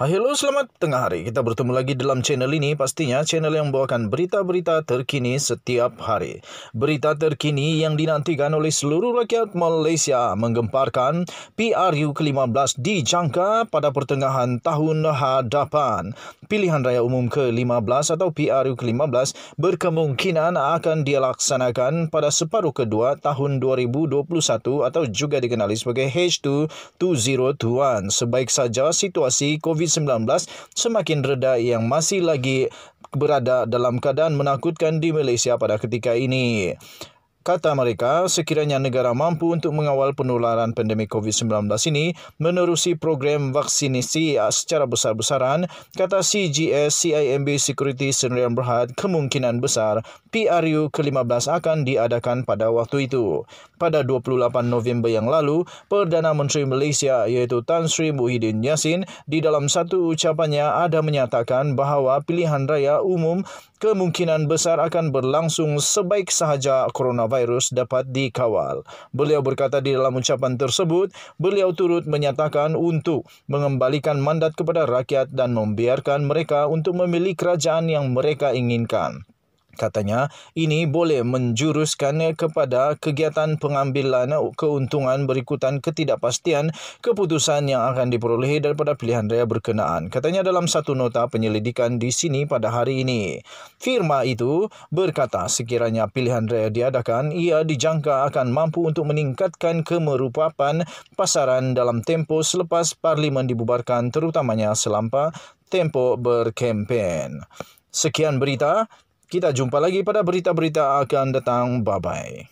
Hello selamat tengah hari. Kita bertemu lagi dalam channel ini, pastinya channel yang membawakan berita-berita terkini setiap hari. Berita terkini yang dinantikan oleh seluruh rakyat Malaysia menggemparkan PRU ke-15 dijangka pada pertengahan tahun hadapan. Pilihan raya umum ke-15 atau PRU ke-15 berkemungkinan akan dilaksanakan pada separuh kedua tahun 2021 atau juga dikenali sebagai H2 2021. Sebaik saja situasi covid COVID-19 semakin reda yang masih lagi berada dalam keadaan menakutkan di Malaysia pada ketika ini. Kata mereka, sekiranya negara mampu untuk mengawal penularan pandemik COVID-19 ini menerusi program vaksinasi ah, secara besar-besaran, kata CGS CIMB Security Senrian Berhad, kemungkinan besar PRU ke-15 akan diadakan pada waktu itu. Pada 28 November yang lalu, Perdana Menteri Malaysia iaitu Tan Sri Muhyiddin Yassin di dalam satu ucapannya ada menyatakan bahawa pilihan raya umum kemungkinan besar akan berlangsung sebaik sahaja coronavirus dapat dikawal. Beliau berkata di dalam ucapan tersebut, beliau turut menyatakan untuk mengembalikan mandat kepada rakyat dan membiarkan mereka untuk memilih kerajaan yang mereka inginkan. Katanya, ini boleh menjuruskan kepada kegiatan pengambilan keuntungan berikutan ketidakpastian keputusan yang akan diperolehi daripada pilihan raya berkenaan. Katanya dalam satu nota penyelidikan di sini pada hari ini. Firma itu berkata sekiranya pilihan raya diadakan, ia dijangka akan mampu untuk meningkatkan kemerupapan pasaran dalam tempoh selepas parlimen dibubarkan terutamanya selama tempoh berkempen. Sekian berita, kita jumpa lagi pada berita-berita akan datang. Bye-bye.